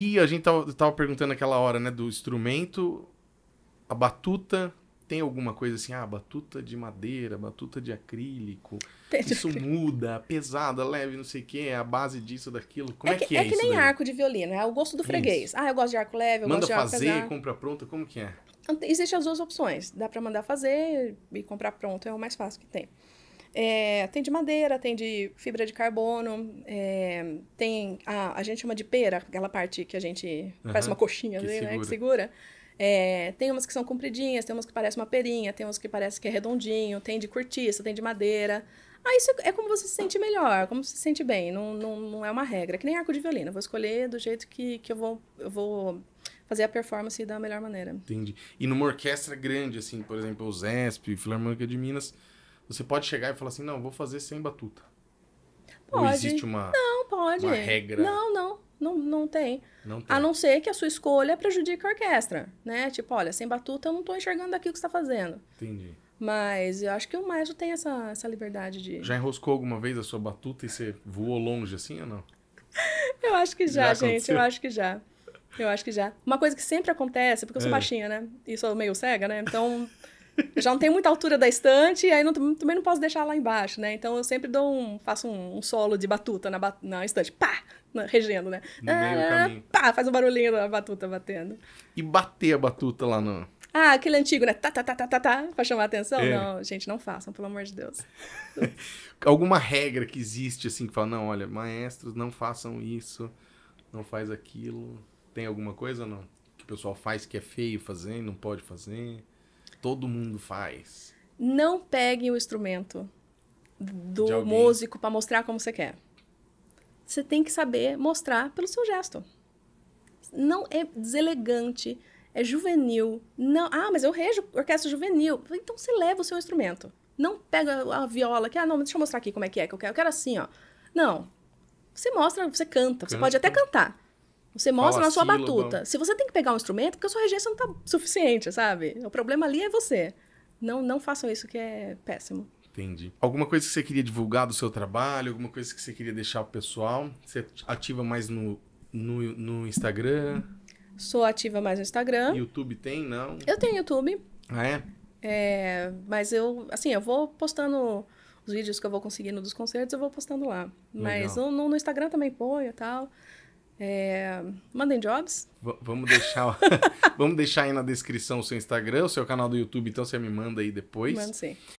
E a gente tava, tava perguntando aquela hora, né, do instrumento, a batuta, tem alguma coisa assim, ah, batuta de madeira, batuta de acrílico, isso muda, é pesada, leve, não sei o que, é a base disso, daquilo, como é, é que, que é, é que nem daí? arco de violino, é o gosto do freguês. Isso. Ah, eu gosto de arco leve, eu Manda gosto de arco fazer, pesado. compra pronta, como que é? Existem as duas opções, dá para mandar fazer e comprar pronto, é o mais fácil que tem. É, tem de madeira, tem de fibra de carbono, é, tem a, a gente chama de pera, aquela parte que a gente uhum, faz uma coxinha ali, segura. né? Que segura. É, tem umas que são compridinhas, tem umas que parecem uma perinha, tem umas que parece que é redondinho, tem de cortiça, tem de madeira. Ah, isso é como você se sente melhor, como você se sente bem. Não, não, não é uma regra, é que nem arco de violino. Eu vou escolher do jeito que, que eu, vou, eu vou fazer a performance da melhor maneira. Entendi. E numa orquestra grande, assim, por exemplo, o ZESP, Filarmônica de Minas, você pode chegar e falar assim, não, vou fazer sem batuta. Pode. Ou existe uma, não, pode. uma regra? Não, não, não, não tem. não tem. A não ser que a sua escolha prejudique a orquestra, né? Tipo, olha, sem batuta eu não estou enxergando aqui o que você tá fazendo. Entendi. Mas eu acho que o maestro tem essa, essa liberdade de... Já enroscou alguma vez a sua batuta e você voou longe assim ou não? eu acho que já, já gente, aconteceu? eu acho que já. Eu acho que já. Uma coisa que sempre acontece, porque eu sou é. baixinha, né? E sou meio cega, né? Então... eu já não tenho muita altura da estante, e aí não, também não posso deixar lá embaixo, né? Então eu sempre dou um, faço um, um solo de batuta na, na estante. Pá! Na, regendo, né? No ah, do caminho. Pá! Faz um barulhinho da batuta batendo. E bater a batuta lá no... Ah, aquele antigo, né? Tá, tá, tá, tá, tá, tá, pra chamar atenção? É. Não, gente, não façam, pelo amor de Deus. Alguma regra que existe, assim, que fala, não, olha, maestros, não façam isso, não faz aquilo. Tem alguma coisa não? Que o pessoal faz que é feio fazer, não pode fazer? todo mundo faz. Não pegue o instrumento do músico para mostrar como você quer. Você tem que saber mostrar pelo seu gesto. Não é deselegante, é juvenil. Não, ah, mas eu rejo orquestra juvenil. Então você leva o seu instrumento. Não pega a viola que ah, não, deixa eu mostrar aqui como é que é que eu quero, eu quero assim, ó. Não. Você mostra, você canta, canta. você pode até cantar você mostra na sua sílaba. batuta. Se você tem que pegar um instrumento, porque a sua regência não tá suficiente, sabe? O problema ali é você. Não, não façam isso que é péssimo. Entendi. Alguma coisa que você queria divulgar do seu trabalho? Alguma coisa que você queria deixar pro pessoal? Você ativa mais no, no, no Instagram? Sou ativa mais no Instagram. YouTube tem, não? Eu tenho YouTube. Ah, é? É, mas eu, assim, eu vou postando os vídeos que eu vou conseguindo dos concertos, eu vou postando lá. Legal. Mas no, no, Instagram também ponho e tal. É... Mandem jobs. V vamos deixar vamos deixar aí na descrição o seu Instagram, o seu canal do YouTube, então você me manda aí depois. Mando sim.